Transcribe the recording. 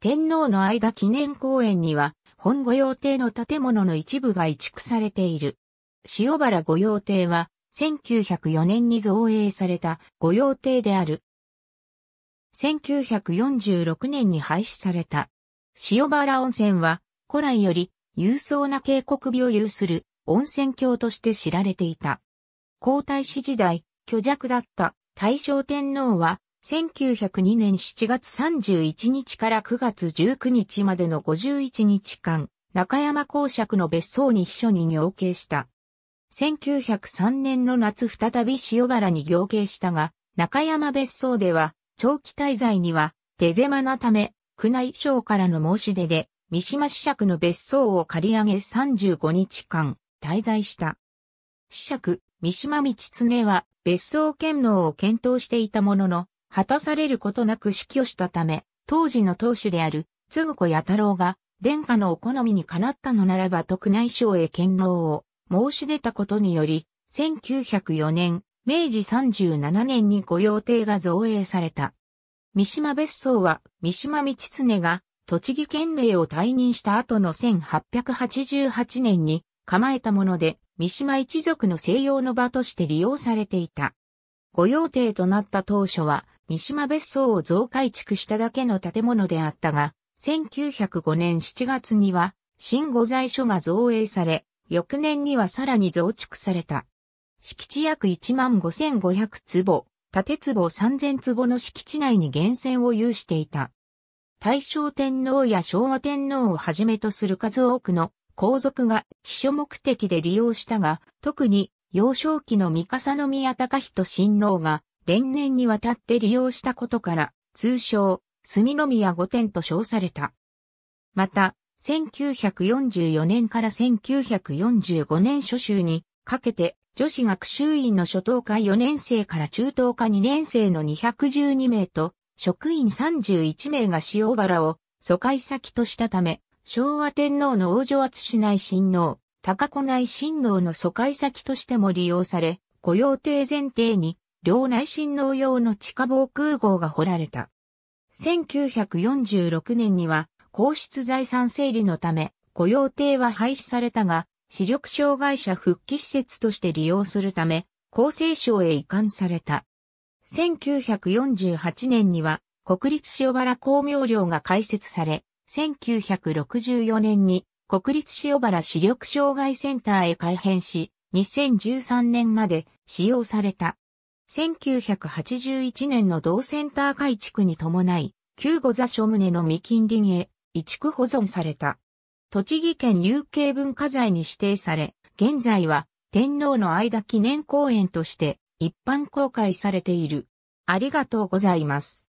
天皇の間記念公園には、本御用邸の建物の一部が移築されている。塩原御用邸は、1904年に造営された御用邸である。1946年に廃止された。塩原温泉は、古来より、勇壮な渓谷美を有する温泉郷として知られていた。皇太子時代、巨弱だった大正天皇は、1902年7月31日から9月19日までの51日間、中山公爵の別荘に秘書に行刑した。1903年の夏再び塩原に行刑したが、中山別荘では、長期滞在には、手狭なため、宮内省からの申し出で、三島子爵の別荘を借り上げ35日間、滞在した。子爵、三島道常は、別荘権能を検討していたものの、果たされることなく指揮をしたため、当時の当主である、津子弥太郎が、殿下のお好みにかなったのならば徳内省へ堅牢を申し出たことにより、1904年、明治37年に御用邸が造営された。三島別荘は、三島道常が、栃木県令を退任した後の1888年に構えたもので、三島一族の西洋の場として利用されていた。御用邸となった当初は、三島別荘を増改築しただけの建物であったが、1905年7月には新御在所が造営され、翌年にはさらに増築された。敷地約15,500坪、建坪3,000坪の敷地内に源泉を有していた。大正天皇や昭和天皇をはじめとする数多くの皇族が秘書目的で利用したが、特に幼少期の三笠宮隆人親王が連年にわたって利用したことから、通称、住宮御殿と称された。また、1944年から1945年初秋にかけて、女子学習院の初等科4年生から中等科2年生の212名と、職員31名が塩原を疎開先としたため、昭和天皇の王女厚内親王、高子内親王の疎開先としても利用され、雇用邸前提に両内親王用の地下防空壕が掘られた。1946年には、皇室財産整理のため、雇用艇は廃止されたが、視力障害者復帰施設として利用するため、厚生省へ移管された。1948年には、国立塩原公明寮が開設され、1964年に国立塩原視力障害センターへ改編し、2013年まで使用された。1981年の同センター改築に伴い、旧御座所棟の未近隣へ移築保存された。栃木県有形文化財に指定され、現在は天皇の間記念公園として一般公開されている。ありがとうございます。